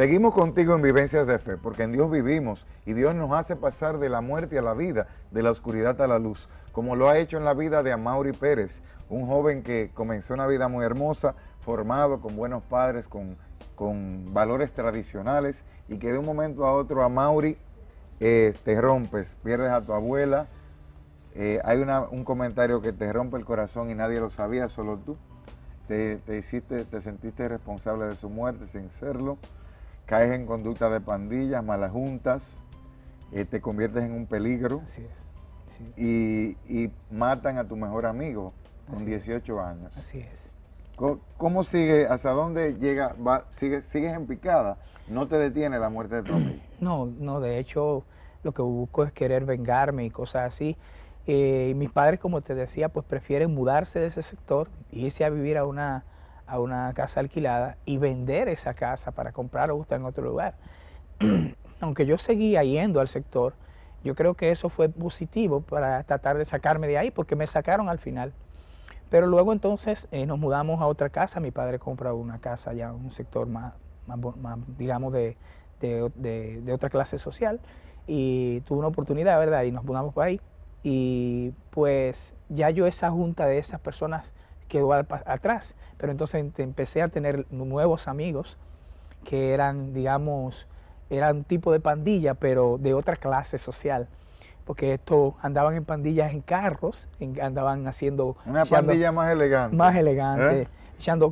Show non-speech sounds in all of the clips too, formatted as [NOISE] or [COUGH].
Seguimos contigo en Vivencias de Fe, porque en Dios vivimos y Dios nos hace pasar de la muerte a la vida, de la oscuridad a la luz, como lo ha hecho en la vida de Amaury Pérez, un joven que comenzó una vida muy hermosa, formado con buenos padres, con, valores tradicionales, y que de un momento a otro Amaury eh, te rompes, pierdes a tu abuela. Eh, hay un comentario que te rompe el corazón y nadie lo sabía, solo tú. Te, te hiciste, te sentiste responsable de su muerte sin serlo caes en conducta de pandillas, malas juntas, eh, te conviertes en un peligro. Así es. Y, matan a tu mejor amigo con 18 años. Así es. ¿Cómo, sigue, hasta dónde llega, sigues en picada? ¿No te detiene la muerte de tu amigo? [CLEARS THROAT] No, no, de hecho lo que busco es querer vengarme y cosas así. Eh, mis padres, como te decía, pues prefieren mudarse de ese sector, irse a vivir a una a una casa alquilada y vender esa casa para comprar otra en otro lugar. [CLEARS THROAT] Aunque yo seguía yendo al sector, yo creo que eso fue positivo para tratar de sacarme de ahí, porque me sacaron al final. Pero luego entonces eh, nos mudamos a otra casa, mi padre compra una casa ya, un sector más, digamos, de, otra clase social, y tuvo una oportunidad, ¿verdad? Y nos mudamos por ahí. Y pues ya yo esa junta de esas personas quedó atrás. Pero entonces empecé a tener nuevos amigos que eran, digamos, eran un tipo de pandilla, pero de otra clase social. Porque estos andaban en pandillas en carros, andaban haciendo... Una pandilla más elegante. Más elegante. ¿Eh?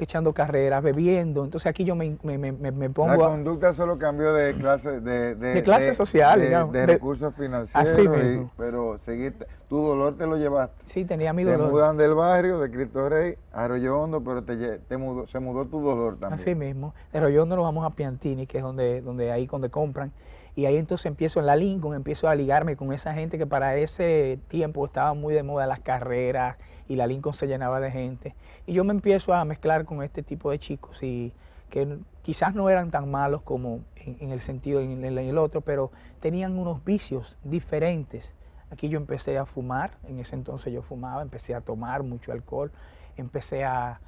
echando, carreras, bebiendo. Entonces aquí yo me, me, me, pongo. La conducta solo cambió de clase, de, de, de de, social, de, recursos financieros. Así pero seguiste. Tu dolor te lo llevaste. Sí, tenía mi dolor. Te mudan del barrio, de Cristo Rey, a Arroyo pero te, mudó, se mudó tu dolor también. Así mismo. De Arroyo vamos a Piantini, que es donde, donde ahí donde compran. Y ahí entonces empiezo en la Lincoln, empiezo a ligarme con esa gente que para ese tiempo estaba muy de moda las carreras y la Lincoln se llenaba de gente. Y yo me empiezo a mezclar con este tipo de chicos y que quizás no eran tan malos como en, el sentido en, el otro, pero tenían unos vicios diferentes. Aquí yo empecé a fumar, en ese entonces yo fumaba, empecé a tomar mucho alcohol, empecé a,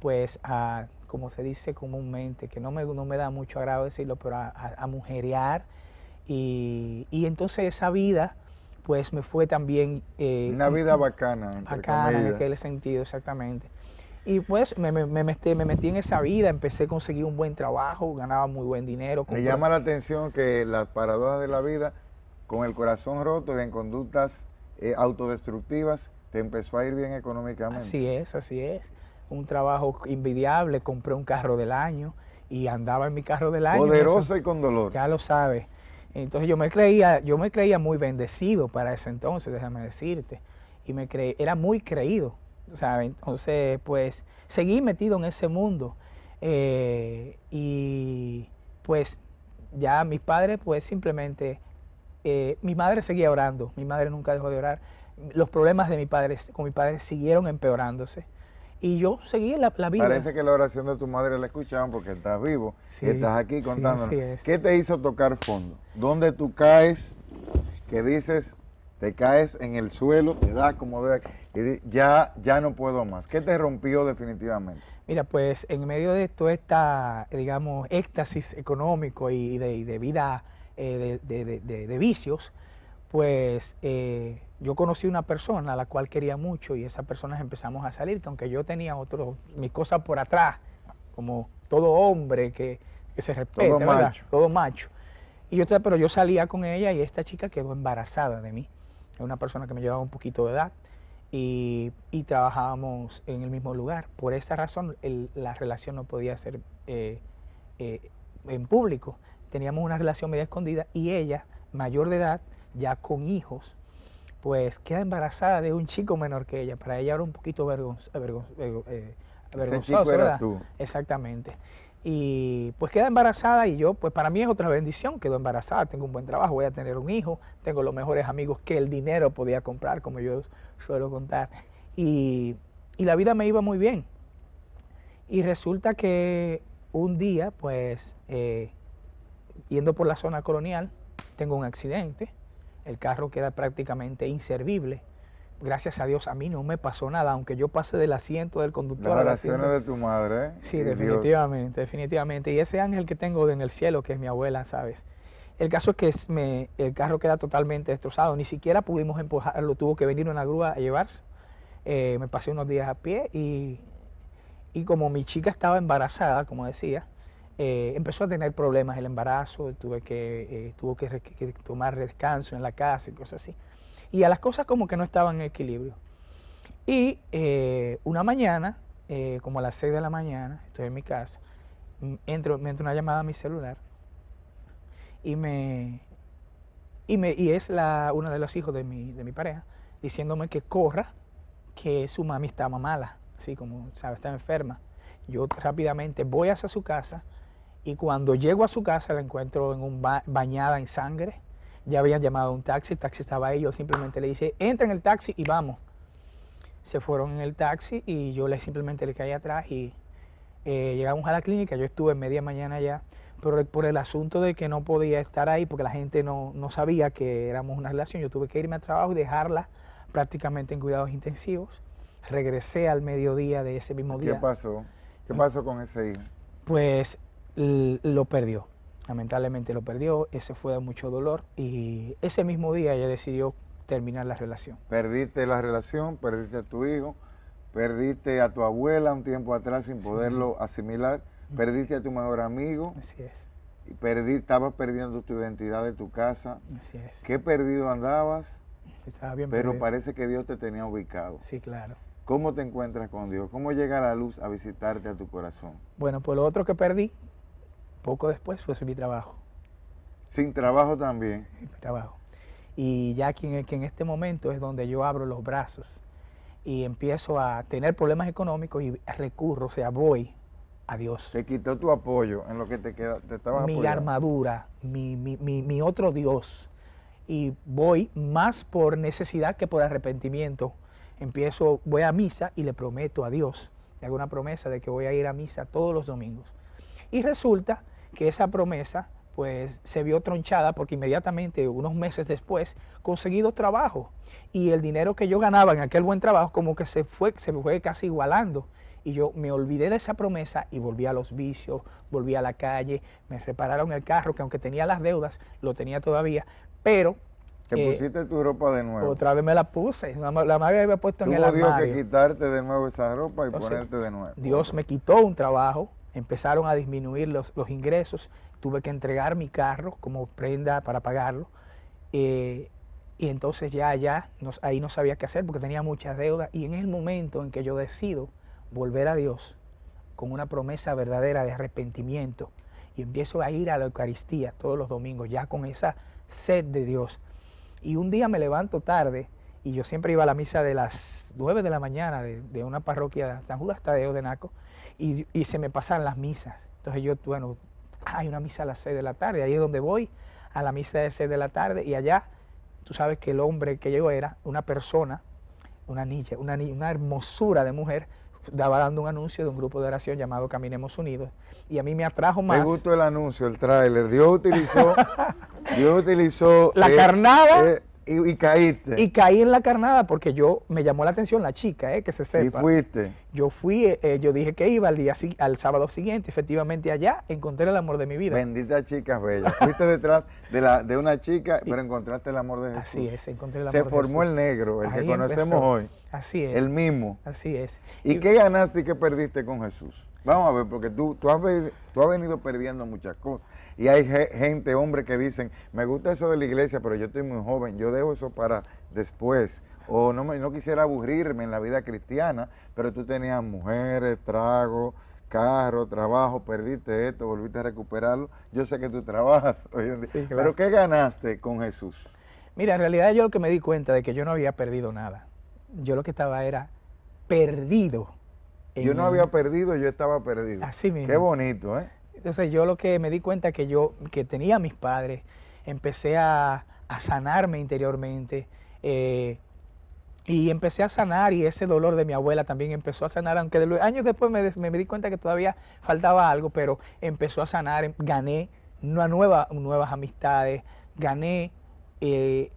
pues a, como se dice comúnmente, que no me, no me da mucho agrado decirlo, pero a, a, y, entonces esa vida pues me fue también... Eh, Una vida bacana. Bacana en aquel sentido, exactamente. Y pues me, me, me, metí, en esa vida, empecé a conseguir un buen trabajo, ganaba muy buen dinero. Me llama la atención que las paradojas de la vida, con el corazón roto y en conductas eh, autodestructivas, te empezó a ir bien económicamente. Así es, así es. Un trabajo invidiable compré un carro del año y andaba en mi carro del año. Poderoso y, y con dolor. Ya lo sabes. Entonces yo me creía, yo me creía muy bendecido para ese entonces, déjame decirte. Y me creí, era muy creído, Entonces, pues, seguí metido en ese mundo. Eh, y pues ya mis padres, pues simplemente, eh, mi madre seguía orando, mi madre nunca dejó de orar. Los problemas de mi padre, con mi padre siguieron empeorándose y yo seguí la, la vida. Parece que la oración de tu madre la escuchaban porque estás vivo estás aquí contándonos. ¿Qué te hizo tocar fondo? ¿Dónde tú caes? Que dices, te caes en el suelo, te das como de... Y ya, ya no puedo más. ¿Qué te rompió definitivamente? Mira, pues en medio de todo esta, digamos, éxtasis económico y de, vida eh, de, de, de, vicios, pues eh, yo conocí una persona a la cual quería mucho y esas personas empezamos a salir, que aunque yo tenía otros, mis cosas por atrás, como todo hombre que, se respeta, todo macho. Y yo, pero yo salía con ella y esta chica quedó embarazada de mí. Era una persona que me llevaba un poquito de edad y, trabajábamos en el mismo lugar. Por esa razón la relación no podía ser eh, eh, en público. Teníamos una relación media escondida y ella, mayor de edad, ya con hijos, pues queda embarazada de un chico menor que ella. Para ella era un poquito Exactamente. Y pues queda embarazada y yo, pues para mí es otra bendición, quedo embarazada, tengo un buen trabajo, voy a tener un hijo, tengo los mejores amigos que el dinero podía comprar, como yo suelo contar. Y, y la vida me iba muy bien. Y resulta que un día, pues, eh, yendo por la zona colonial, tengo un accidente el carro queda prácticamente inservible. Gracias a Dios a mí no me pasó nada, aunque yo pase del asiento del conductor. Las relaciones de tu madre. ¿eh? Sí, definitivamente, definitivamente. Y ese ángel que tengo en el cielo, que es mi abuela, ¿sabes? El caso es que me, el carro queda totalmente destrozado, ni siquiera pudimos empujarlo, tuvo que venir una grúa a llevarse. Eh, me pasé unos días a pie y como mi chica estaba embarazada, como decía, eh, empezó a tener problemas el embarazo, tuve que, eh, tuvo que, tomar descanso en la casa y cosas así. Y a las cosas como que no estaban en equilibrio. Y eh, una mañana, como a las 6 de la mañana, estoy en mi casa, entro, me entra una llamada a mi celular y me... Y, me, y es la, uno de los hijos de mi, pareja, diciéndome que corra, que su mami estaba mala, así como, sabe, está enferma. Yo rápidamente voy hacia su casa, y cuando llego a su casa la encuentro en un bañada en sangre. Ya habían llamado a un taxi, el taxi estaba ahí, yo simplemente le dije, entra en el taxi y vamos. Se fueron en el taxi y yo le simplemente le caí atrás y eh, llegamos a la clínica, yo estuve media mañana allá, pero por el asunto de que no podía estar ahí porque la gente no, no sabía que éramos una relación, yo tuve que irme al trabajo y dejarla prácticamente en cuidados intensivos. Regresé al mediodía de ese mismo día. ¿Qué pasó? ¿Qué mm. pasó con ese hijo? Pues lo perdió. Lamentablemente lo perdió, ese fue de mucho dolor y ese mismo día ella decidió terminar la relación. Perdiste la relación, perdiste a tu hijo, perdiste a tu abuela un tiempo atrás sin poderlo asimilar, perdiste a tu mejor amigo. Así es. Y perdí, estabas perdiendo tu identidad de tu casa. Así es. Qué perdido andabas. bien pero parece que Dios te tenía ubicado. Sí, claro. ¿Cómo te encuentras con Dios? ¿Cómo llega la luz a visitarte a tu corazón? Bueno, pues lo otro que perdí poco después fue mi trabajo. Sin trabajo también. Sin trabajo. Y ya que en, este momento es donde yo abro los brazos y empiezo a tener problemas económicos y recurro, o sea, voy a Dios. Te quitó tu apoyo en lo que te queda, te Mi armadura, mi, mi, otro Dios. Y voy más por necesidad que por arrepentimiento. Empiezo, voy a misa y le prometo a Dios, le hago una promesa de que voy a ir a misa todos los domingos. Y resulta que esa promesa pues se vio tronchada porque inmediatamente, unos meses después, conseguí trabajo y el dinero que yo ganaba en aquel buen trabajo como que se fue, se fue casi igualando. Y yo me olvidé de esa promesa y volví a los vicios, volví a la calle, me repararon el carro, que aunque tenía las deudas, lo tenía todavía, pero... Te eh, pusiste tu ropa de nuevo. Otra vez me la puse, la, madre había puesto en el armario. Dios que quitarte de nuevo esa ropa y ponerte de nuevo. Dios me quitó un trabajo, empezaron a disminuir los, los ingresos, tuve que entregar mi carro como prenda para pagarlo. Eh, y entonces ya allá ahí no sabía qué hacer porque tenía muchas deudas. Y en el momento en que yo decido volver a Dios con una promesa verdadera de arrepentimiento y empiezo a ir a la Eucaristía todos los domingos, ya con esa sed de Dios. Y un día me levanto tarde y yo siempre iba a la misa de las 9 de la mañana de, de una parroquia de San Judas Tadeo de Naco y, se me pasan las misas. Entonces yo, bueno, hay una misa a las 6 de la tarde, ahí es donde voy, a la misa de 6 de la tarde y allá, tú sabes que el hombre que llegó era una persona, una niña, una, una hermosura de mujer, daba dando un anuncio de un grupo de oración llamado Caminemos Unidos y a mí me atrajo más. Me gustó el anuncio, el tráiler. Dios utilizó, [LAUGHS] Dios utilizó la eh, carnada eh, y, caíste. Y caí en la carnada porque yo me llamó la atención la chica, eh, que se sepa. Y fuiste. Yo fui, eh, eh, yo dije que iba al día al sábado siguiente, efectivamente allá encontré el amor de mi vida. Bendita chica bella, Fuiste detrás de la de una chica, pero encontraste el amor de Jesús. Así es, encontré el amor. Se formó el negro, el que conocemos hoy. Así es. El mismo. Así es. y qué ganaste y qué perdiste con Jesús? Vamos a ver, porque tú, tú, has, tú has venido perdiendo muchas cosas. Y hay gente, hombres que dicen, me gusta eso de la iglesia, pero yo estoy muy joven, yo dejo eso para después. O no, quisiera aburrirme en la vida cristiana, pero tú tenías mujeres, trago, carro, trabajo, perdiste esto, volviste a recuperarlo. Yo sé que tú trabajas [LAUGHS] hoy en día. Pero ¿qué ganaste con Jesús? Mira, en realidad yo lo que me di cuenta de que yo no había perdido nada. Yo lo que estaba era perdido yo no había perdido, yo estaba perdido. Así mismo. Qué bonito, ¿eh? Entonces yo lo que me di cuenta que yo, que tenía a mis padres, empecé a, sanarme interiormente eh, y empecé a sanar y ese dolor de mi abuela también empezó a sanar, aunque años después me, di cuenta que todavía faltaba algo, pero empezó a sanar, em, gané nuevas amistades, gané eh,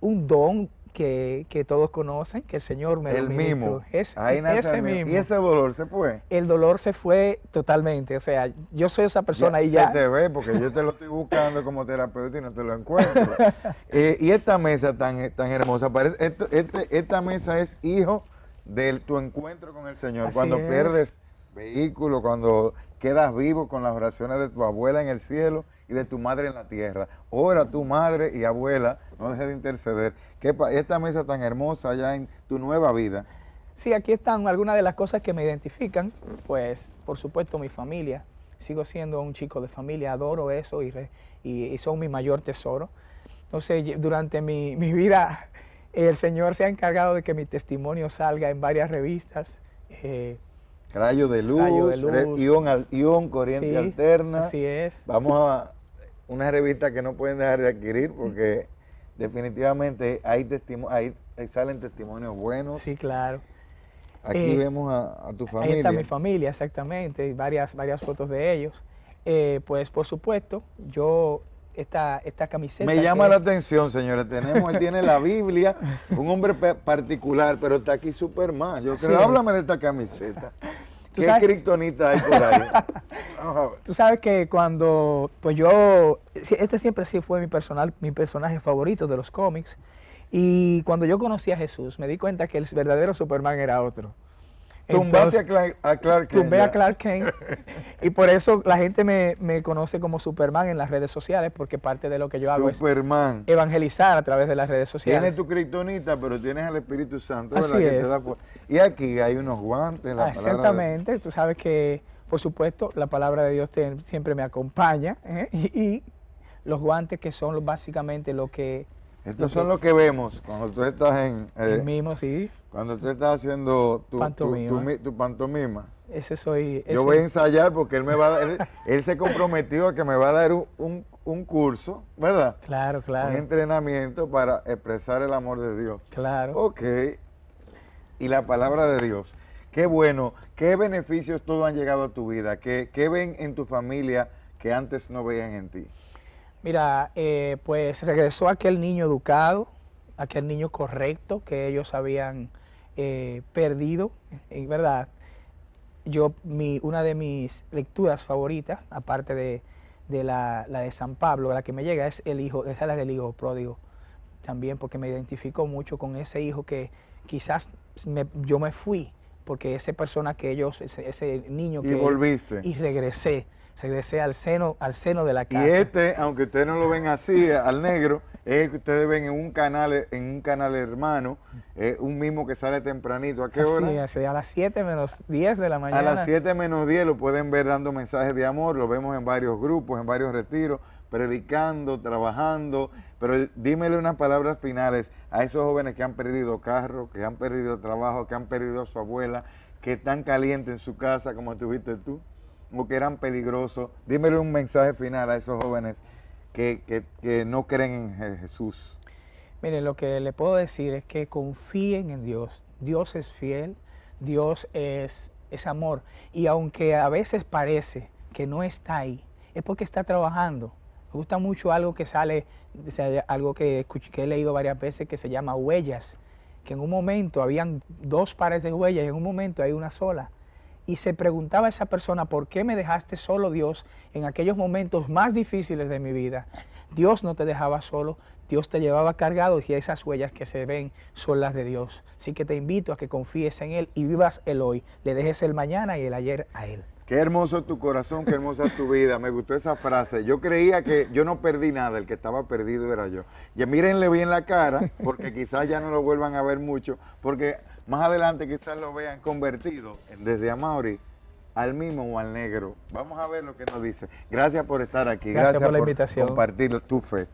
un don que, todos conocen, que el Señor me El mismo. Ahí ese mismo. ¿Y ese dolor se fue? El dolor se fue totalmente. O sea, yo soy esa persona ya, y ya. Se te ve, porque yo te lo estoy buscando como terapeuta y no te lo encuentro. [LAUGHS] Eh, y esta mesa tan, tan hermosa, parece, este, esta mesa es hijo de tu encuentro con el Señor. cuando pierdes vehículo, cuando quedas vivo con las oraciones de tu abuela en el cielo, y de tu madre en la tierra. Ora tu madre y abuela, no dejes de interceder. Que esta mesa tan hermosa allá en tu nueva vida. Sí, aquí están algunas de las cosas que me identifican. Pues, por supuesto, mi familia. Sigo siendo un chico de familia, adoro eso y, y, son mi mayor tesoro. Entonces, durante mi, vida el Señor se ha encargado de que mi testimonio salga en varias revistas. Eh, Rayo de luz, Ion, corriente alterna. Así es. Vamos a una revista que no pueden dejar de adquirir porque [LAUGHS] definitivamente hay, hay, salen testimonios buenos. Sí, claro. Aquí eh, vemos a, tu familia. Ahí está mi familia, exactamente, y varias, varias fotos de ellos. Eh, pues por supuesto, yo esta, esta camiseta. Me llama la atención, señores. Tenemos, él tiene la Biblia, un hombre particular, pero está aquí mal Yo creo, háblame de esta camiseta. ¿Qué hay por ahí? [LAUGHS] Tú sabes que cuando, pues yo, este siempre sí fue mi personal, mi personaje favorito de los cómics. Y cuando yo conocí a Jesús, me di cuenta que el verdadero Superman era otro. Tumbaste a, Clark, Tumbé a Clark Kent. Y por eso la gente me, conoce como Superman en las redes sociales, porque parte de lo que yo hago Superman. es evangelizar a través de las redes sociales. Tienes tu criptonita, pero tienes al Espíritu Santo. Así es. y aquí hay unos guantes. La ah, exactamente. Tú sabes que, por supuesto, la palabra de Dios siempre me acompaña. ¿eh? Y, y los guantes que son básicamente lo que estos son los que vemos cuando tú estás en... Eh, mismo, sí. Cuando tú estás haciendo tu pantomima. Ese soy... Yo voy a ensayar porque él me va él, se comprometió a que me va a dar un, curso, ¿verdad? Claro, claro. Un entrenamiento para expresar el amor de Dios. Claro. Ok. Y la palabra de Dios. Qué bueno. ¿Qué beneficios todos han llegado a tu vida? ¿Qué, qué ven en tu familia que antes no veían en ti? Mira, eh, pues regresó aquel niño educado, aquel niño correcto que ellos habían eh, perdido, en verdad. Yo, mi, una de mis lecturas favoritas, aparte de, la, de San Pablo, la que me llega es el hijo, esa es la del hijo pródigo, también porque me identifico mucho con ese hijo que quizás yo me fui, porque esa persona que ellos, ese, niño que... volviste. Y regresé regresé al seno, al seno de la casa. Y este, aunque ustedes no lo ven así, [LAUGHS] al negro, es que ustedes ven en un canal, en un canal hermano, un mismo que sale tempranito. ¿A qué hora? Sí, a las 7 menos 10 de la mañana. A las 7 menos 10 lo pueden ver dando mensajes de amor, lo vemos en varios grupos, en varios retiros, predicando, trabajando. Pero dímele unas palabras finales a esos jóvenes que han perdido carro, que han perdido trabajo, que han perdido a su abuela, que están calientes en su casa como estuviste tú o que eran peligrosos. dímelo un mensaje final a esos jóvenes que, no creen en Jesús. Mire, lo que le puedo decir es que confíen en Dios. Dios es fiel, Dios es, es amor. Y aunque a veces parece que no está ahí, es porque está trabajando. Me gusta mucho algo que sale, algo que he leído varias veces que se llama huellas, que en un momento habían dos pares de huellas y en un momento hay una sola y se preguntaba a esa persona, ¿por qué me dejaste solo Dios en aquellos momentos más difíciles de mi vida? Dios no te dejaba solo, Dios te llevaba cargado y esas huellas que se ven son las de Dios. Así que te invito a que confíes en Él y vivas el hoy, le dejes el mañana y el ayer a Él. Qué hermoso tu corazón, qué hermosa tu vida. Me gustó esa frase. Yo creía que yo no perdí nada, el que estaba perdido era yo. Y mírenle bien la cara, porque quizás ya no lo vuelvan a ver mucho, porque más adelante quizás lo vean convertido desde Amauri al mismo o al negro. Vamos a ver lo que nos dice. Gracias por estar aquí. Gracias, por, la invitación. compartir tu fe.